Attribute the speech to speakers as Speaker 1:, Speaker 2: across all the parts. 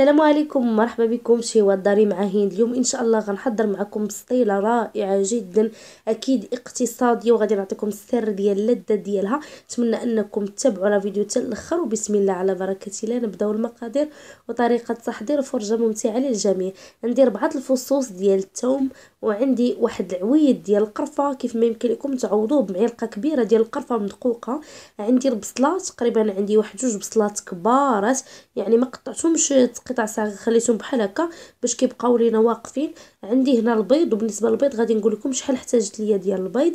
Speaker 1: السلام عليكم مرحبا بكم شي وداري مع هند اليوم ان شاء الله غنحضر معكم بسطيله رائعه جدا اكيد اقتصاديه وغادي نعطيكم السر ديال اللذه ديالها نتمنى انكم تتبعوا لا فيديو حتى الاخر وبسم الله على بركه الله نبداو المقادير وطريقه تحضير فرجه ممتعه للجميع عندي ربعه الفصوص ديال الثوم وعندي واحد العويد ديال القرفه كيف ما يمكن لكم تعوضوه بمعلقه كبيره ديال القرفه مدقوقه عندي البصله تقريبا عندي واحد جوج بصلات كبارات يعني ما قطعتهمش قطع صغار خليتهم بحال هكا باش كيبقاو لينا واقفين عندي هنا البيض وبالنسبه للبيض غادي نقول لكم شحال احتاجت ليا ديال البيض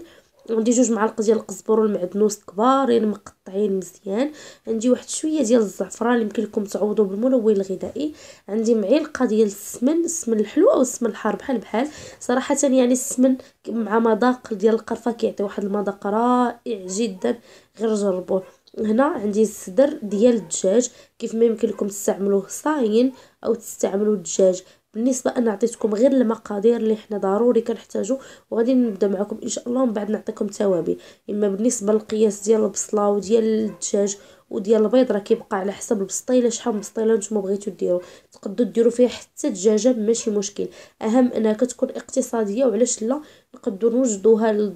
Speaker 1: عندي جوج معالق ديال القزبر والمعدنوس كبارين يعني مقطعين مزيان عندي واحد شويه ديال الزعفران يمكن لكم تعوضوا بالملون الغذائي عندي معلقه ديال السمن السمن الحلو او السمن الحار بحال بحال صراحه يعني السمن مع مذاق ديال القرفه كيعطي واحد المذاق رائع جدا غير جربوه هنا عندي الصدر ديال الدجاج كيف ما يمكن لكم تستعملوه صاين او تستعملوا الدجاج بالنسبه انا عطيتكم غير المقادير اللي حنا ضروري كنحتاجو وغادي نبدا معكم ان شاء الله ومن بعد نعطيكم توابل اما بالنسبه للقياس ديال البصله وديال الدجاج وديال البيض راه كيبقى على حسب البسطيله شحال من بسطيله نتوما بغيتو ديرو تقدروا ديروا فيها حتى دجاجه ماشي مشكل اهم انها كتكون اقتصاديه وعلاش لا نقدروا نوجدوها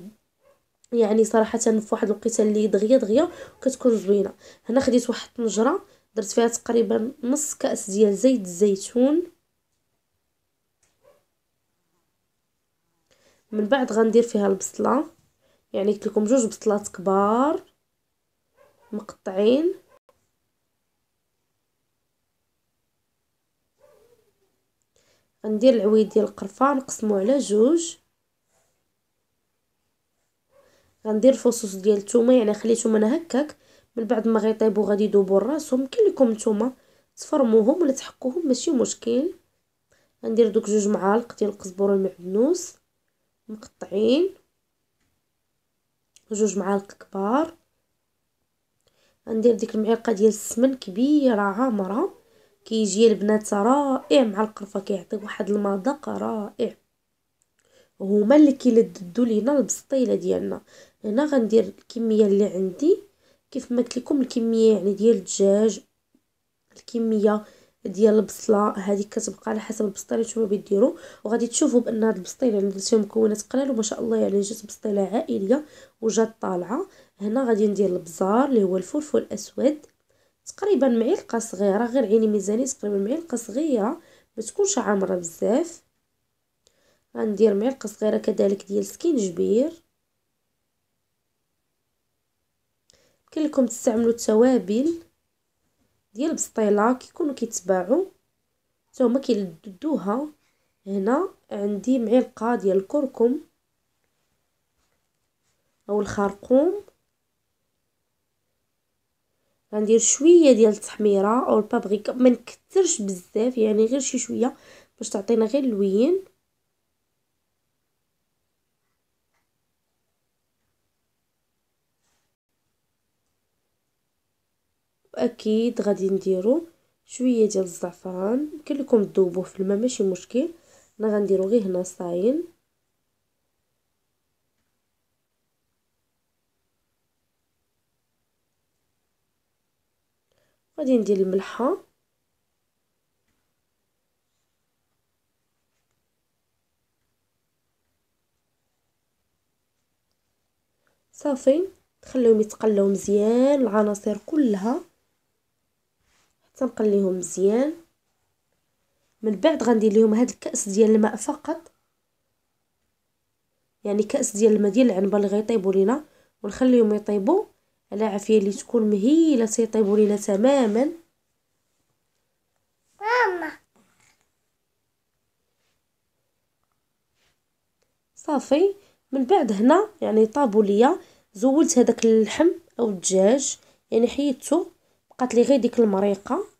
Speaker 1: يعني صراحه في واحد الوقيته اللي دغيا دغيا كتكون زوينه هنا خديت واحد الطنجره درت فيها تقريبا نص كاس ديال زيت الزيتون من بعد غندير فيها البصله يعني قلت لكم جوج بصلات كبار مقطعين غندير العويد ديال القرفه نقسمو على جوج غندير الفصوص ديال الثومه يعني خليتهم انا هكاك من بعد ما غيطيبوا غادي يذوبوا راسهم يمكن لكم نتوما تفرموهم ولا تحكوهم ماشي مشكل غندير دوك جوج معالق ديال القزبر والمعدنوس مقطعين جوج معالق كبار غندير ديك المعلقه ديال السمن كبيره عامره كيجي البنات رائع مع القرفه كيعطي واحد المذاق رائع هما اللي كيلددوا لينا البسطيله ديالنا هنا غندير الكميه اللي عندي كيف ما قلت الكميه يعني ديال الدجاج الكميه ديال البصله هذه كتبقى على حسب البسطيله نتوما بيديروا وغادي تشوفوا بان هاد البسطيله اللي فيها مكونات قلال وما شاء الله يعني جات بسطيله عائليه وجات طالعه هنا غادي ندير البزار اللي هو الفلفل الاسود تقريبا معلقه صغيره غير عيني ميزاني تقريبا معلقه صغيره ما تكونش عامره بزاف غندير معلقه صغيره كذلك ديال سكينجبير كنقول لكم تستعملوا التوابل ديال بسطيله كيكونوا كيتباعوا حتى هما كيلدوها هنا عندي معلقه ديال الكركم او الخرقوم غندير شويه ديال التحميره او البابريكا ما نكثرش بزاف يعني غير شي شويه باش تعطينا غير اللوين اكيد غادي نديرو شويه ديال الزعفران يمكن لكم تذوبوه في الماء ماشي مشكل انا غنديرو غير هنا صاين غادي ندير الملحه صافي تخليهم يتقلاو مزيان العناصر كلها تنقليهم مزيان من بعد غندير لهم هاد الكاس ديال الماء فقط يعني كاس ديال الماء ديال العنبه اللي غيطيبوا لينا ونخليهم يطيبوا على عافيه اللي تكون مهيله سيطيبوا لينا تماما ماما صافي من بعد هنا يعني طابوا ليا زولت هذاك اللحم او الدجاج يعني حيدته بقات لي غير ديك المريقه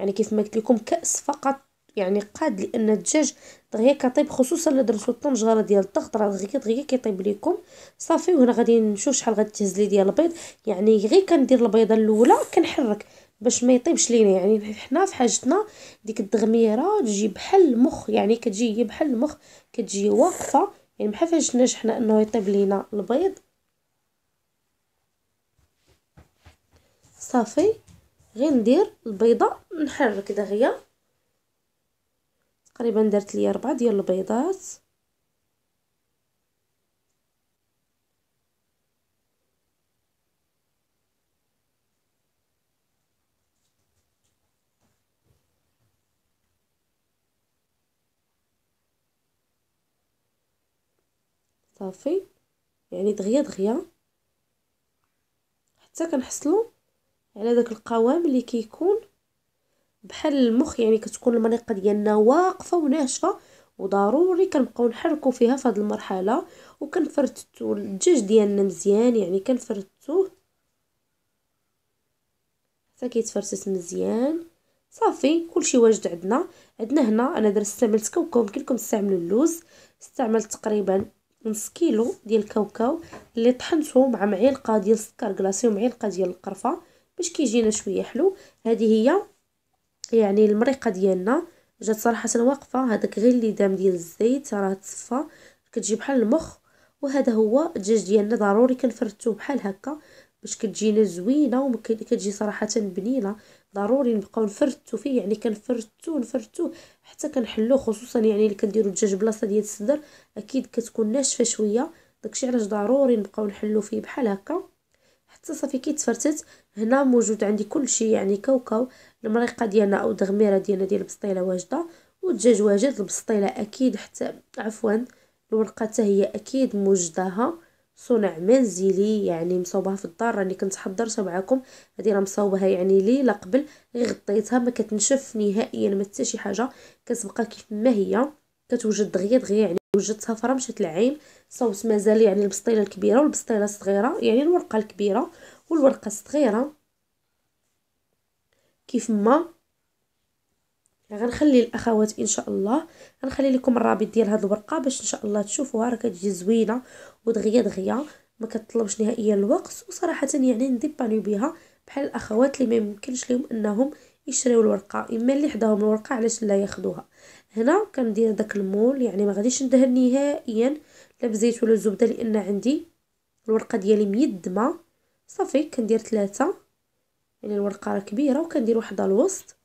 Speaker 1: يعني كيف ما قلت لكم كأس فقط يعني قاد لان الدجاج دغيا كطيب خصوصا الا درتو الطنجره ديال الضغط راه دغيا دغيا كيطيب ليكم صافي وهنا غادي نشوف شحال غتهز لي ديال البيض يعني غير كندير البيضه الاولى كنحرك باش ما يطيبش لينا يعني حنا في حاجتنا ديك الدغميره تجي بحال المخ يعني كتجي هي بحال المخ كتجي واقفه يعني بحال فاش نجحنا انه يطيب لينا البيض صافي غير ندير البيضه نحرك دغيا تقريبا درت لي ربعة ديال البيضات صافي يعني دغيا دغيا حتى كنحصلوا على داك القوام اللي كيكون بحال المخ يعني كتكون المريقه ديالنا واقفه وناشفه وضروري كنبقاو نحركو فيها في هذه المرحله وكنفرتتو الدجاج ديالنا مزيان يعني كنفرتوه حتى كيتفرتت مزيان صافي كلشي واجد عندنا عندنا هنا انا درت استعملت كاوكاو يمكن لكم تستعملوا اللوز استعملت تقريبا نص كيلو ديال الكاوكاو اللي طحنته مع معلقه ديال السكر كلاصي ومعلقه ديال القرفه باش كيجينا شويه حلو هذه هي يعني المريقه ديالنا جات صراحه واقفه هذاك غير اللي دام ديال الزيت راه تصفى كتجي بحال المخ وهذا هو الدجاج ديالنا ضروري كنفرتوه بحال هكا باش كتجينا زوينه وكتجي صراحه بنينه ضروري نبقاو نفرتو فيه يعني كنفرتو نفرتو حتى كنحلو خصوصا يعني اللي كنديرو الدجاج بلاصه ديال الصدر اكيد كتكون ناشفه شويه داكشي علاش ضروري نبقاو نحلو فيه بحال هكا حتى صافي كي تفرتت هنا موجود عندي كل شيء يعني كوكاو المريقه ديالنا او الدغميره ديالنا ديال البسطيله واجده والدجاج واجد البسطيله اكيد حتى عفوا الورقه حتى هي اكيد موجداها صنع منزلي يعني مصاوبها في الدار راني كنت حضرتها معكم هذه راه مصاوبها يعني ليله قبل غير غطيتها ما كتنشف نهائيا ما حتى شي حاجه كتبقى كيف ما هي كتوجد دغيا دغيا يعني وجدتها فرمشت العين صوبت مازال يعني البسطيله الكبيره والبسطيله الصغيره يعني الورقه الكبيره والورقه الصغيره كيف ما غنخلي الاخوات ان شاء الله غنخلي لكم الرابط ديال هاد الورقه باش ان شاء الله تشوفوها راه كتجي زوينه ودغيا دغيا ما كتطلبش نهائيا الوقت وصراحه يعني نديبانيو بها بحال الاخوات اللي ما يمكنش لهم انهم يشريو الورقه اما اللي حداهم الورقه علاش لا ياخذوها هنا كندير داك المول يعني ما غاديش ندهن نهائيا لا بزيت ولا زبده لان عندي الورقه ديالي ميدمه صافي كندير ثلاثه يعني الورقه راه كبيره وكندير وحده الوسط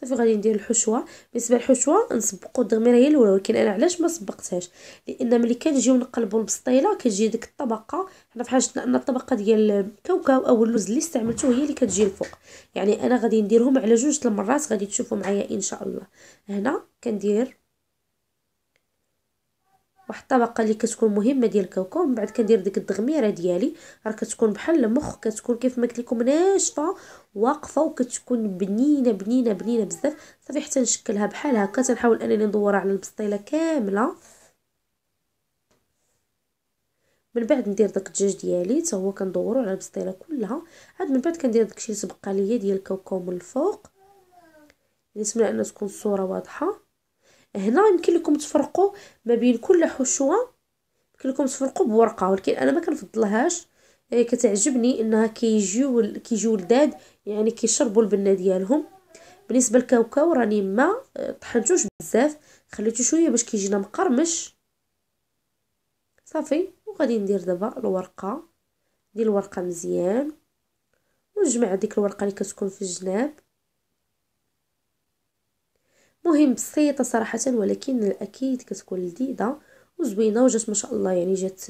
Speaker 1: صافي غادي ندير الحشوه بالنسبه للحشوه نسبقوا الضميره هي الاولى ولكن انا علاش ما سبقتهاش لان ملي كنجيو نقلبوا البسطيله كتجي ديك الطبقه حنا في حاجتنا ان الطبقه ديال الكاوكاو او اللوز اللي استعملته هي اللي كتجي الفوق يعني انا غادي نديرهم على جوج المرات غادي تشوفوا معايا ان شاء الله هنا كندير واحد الطبقه اللي كتكون مهمه ديال الكاوكاو من بعد كندير ديك الدغميره ديالي راه كتكون بحال المخ كتكون كيف ما قلت لكم ناشفه واقفه وكتكون بنينه بنينه بنينه بزاف صافي حتى نشكلها بحال هكا تنحاول انني ندورها على البسطيله كامله من بعد ندير داك الدجاج ديالي حتى هو كندورو على البسطيله كلها عاد من بعد كندير داكشي اللي تبقى ليا ديال الكاوكاو من الفوق نتمنى يعني ان تكون الصوره واضحه هنا يمكن لكم تفرقوا ما بين كل حشوه يمكن لكم تفرقوا بورقه ولكن انا ما كنفضلهاش آه، كتعجبني انها كيجيو كيجيو لداد يعني كيشربوا البنه ديالهم بالنسبه للكاوكاو راني ما آه، طحنتوش بزاف خليته شويه باش كيجينا مقرمش صافي وغادي ندير دابا الورقه ديال الورقه مزيان ونجمع ديك الورقه اللي كتكون في الجناب مهم بسيطه صراحه ولكن اكيد كتكون لذيذه وزوينه وجات ما شاء الله يعني جات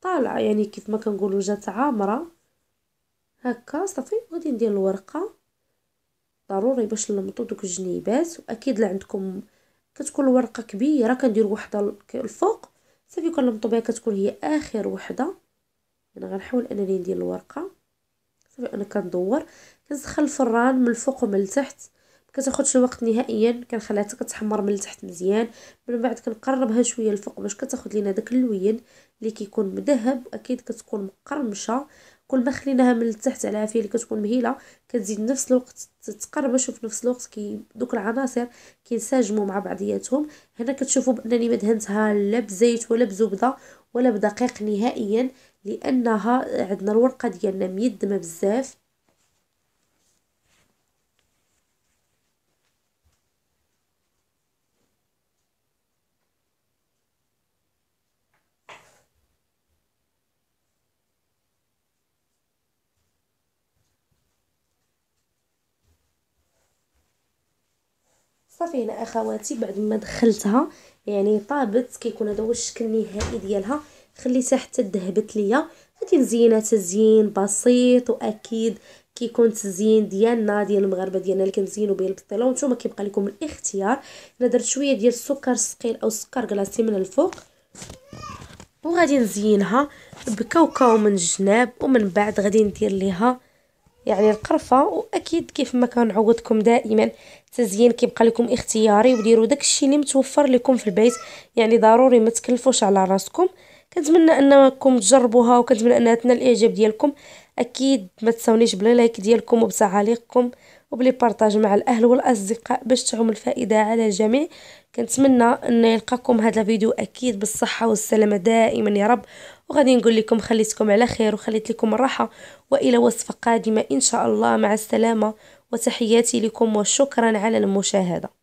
Speaker 1: طالعه يعني كيف ما كنقولوا جات عامره هكا صافي غادي ندير الورقه ضروري باش نلمطو دوك الجنيبات واكيد لا عندكم كتكون الورقه كبيره كندير وحده الفوق صافي كنلمطو بها كتكون هي اخر وحده انا غنحاول انني ندير الورقه صافي انا كندور كنسخن الفران من الفوق ومن التحت كتاخذش الوقت نهائيا كنخليها حتى كتحمر من التحت مزيان من بعد كنقربها شويه الفوق باش كتاخذ لينا داك اللوين اللي كيكون مذهب اكيد كتكون مقرمشه كل ما خليناها من التحت على عافيه اللي كتكون مهيله كتزيد نفس الوقت تتقرمش وفي نفس الوقت كي دوك العناصر كينسجموا مع بعضياتهم هنا كتشوفوا بانني ما دهنتها لا بزيت ولا بزبده ولا بدقيق نهائيا لانها عندنا الورقه ديالنا ميدمه بزاف صافي هنا اخواتي بعد ما دخلتها يعني طابت كيكون هذا هو الشكل النهائي ديالها خليتها حتى ذهبت ليا غادي نزينها تزيين بسيط واكيد كيكون تزيين ديالنا ديال المغاربه ديالنا اللي كنزينوا به البطيله وانتم كيبقى لكم الاختيار انا درت شويه ديال السكر الثقيل او سكر كلاصي من الفوق وغادي نزينها بكاوكاو من الجناب ومن بعد غادي ندير ليها يعني القرفه واكيد كيف ما كنعودكم دائما التزيين كيبقى لكم اختياري وديروا داكشي اللي متوفر لكم في البيت يعني ضروري ما تكلفوش على راسكم كنتمنى انكم تجربوها وكنتمنى انها تنال الاعجاب ديالكم اكيد ما تنساونيش بلا لايك ديالكم وبتعاليقكم وبلي بارطاج مع الاهل والاصدقاء باش تعم الفائده على الجميع كنتمنى ان يلقاكم هذا الفيديو اكيد بالصحه والسلامه دائما يا رب وغادي نقول لكم خليتكم على خير وخليت لكم الراحه والى وصفه قادمه ان شاء الله مع السلامه وتحياتي لكم وشكرا على المشاهدة